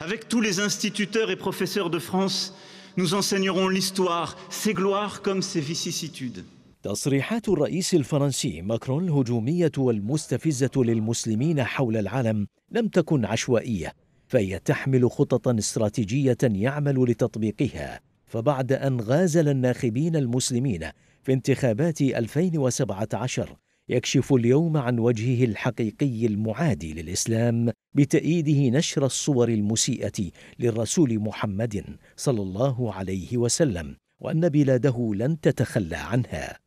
Avec tous les instituteurs et professeurs de France, nous enseignerons l'histoire, ses gloires comme ses vicissitudes. تصريحات الرئيس الفرنسي ماكرون الهجومية والمستفزة للمسلمين حول العالم لم تكن عشوائية، فهي تحمل خططا استراتيجية يعمل لتطبيقها، فبعد أن غازل الناخبين المسلمين في انتخابات 2017 يكشف اليوم عن وجهه الحقيقي المعادي للاسلام بتأييده نشر الصور المسيئة للرسول محمد صلى الله عليه وسلم وأن بلاده لن تتخلى عنها.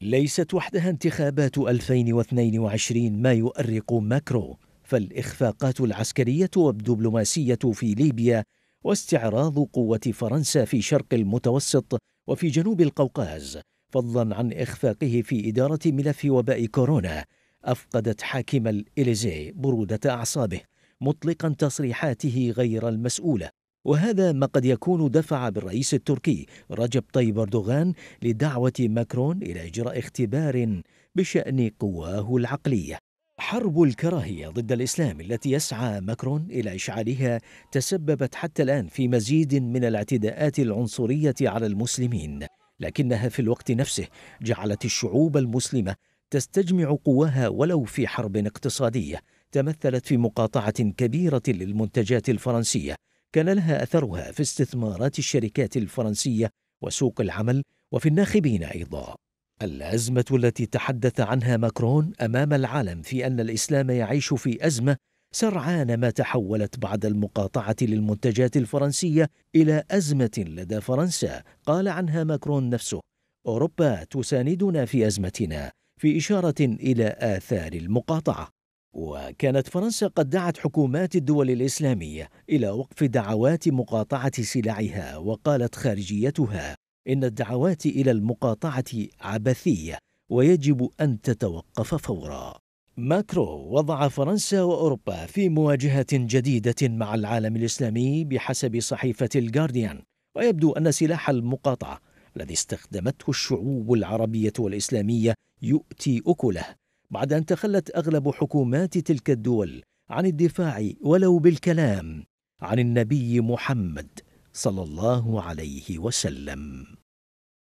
ليست وحدها انتخابات 2022 ما يؤرق ماكرو، فالإخفاقات العسكرية والدبلوماسية في ليبيا واستعراض قوة فرنسا في شرق المتوسط وفي جنوب القوقاز فضلا عن إخفاقه في إدارة ملف وباء كورونا أفقدت حاكم الإليزي برودة أعصابه مطلقا تصريحاته غير المسؤولة وهذا ما قد يكون دفع بالرئيس التركي رجب طيب أردوغان لدعوة ماكرون إلى إجراء اختبار بشأن قواه العقلية حرب الكراهية ضد الإسلام التي يسعى ماكرون إلى إشعالها تسببت حتى الآن في مزيد من الاعتداءات العنصرية على المسلمين لكنها في الوقت نفسه جعلت الشعوب المسلمه تستجمع قواها ولو في حرب اقتصاديه تمثلت في مقاطعه كبيره للمنتجات الفرنسيه كان لها اثرها في استثمارات الشركات الفرنسيه وسوق العمل وفي الناخبين ايضا الازمه التي تحدث عنها ماكرون امام العالم في ان الاسلام يعيش في ازمه سرعان ما تحولت بعد المقاطعة للمنتجات الفرنسية إلى أزمة لدى فرنسا قال عنها ماكرون نفسه أوروبا تساندنا في أزمتنا في إشارة إلى آثار المقاطعة وكانت فرنسا قد دعت حكومات الدول الإسلامية إلى وقف دعوات مقاطعة سلعها وقالت خارجيتها إن الدعوات إلى المقاطعة عبثية ويجب أن تتوقف فورا ماكرو وضع فرنسا واوروبا في مواجهه جديده مع العالم الاسلامي بحسب صحيفه الجارديان ويبدو ان سلاح المقاطعه الذي استخدمته الشعوب العربيه والاسلاميه يؤتي اكله بعد ان تخلت اغلب حكومات تلك الدول عن الدفاع ولو بالكلام عن النبي محمد صلى الله عليه وسلم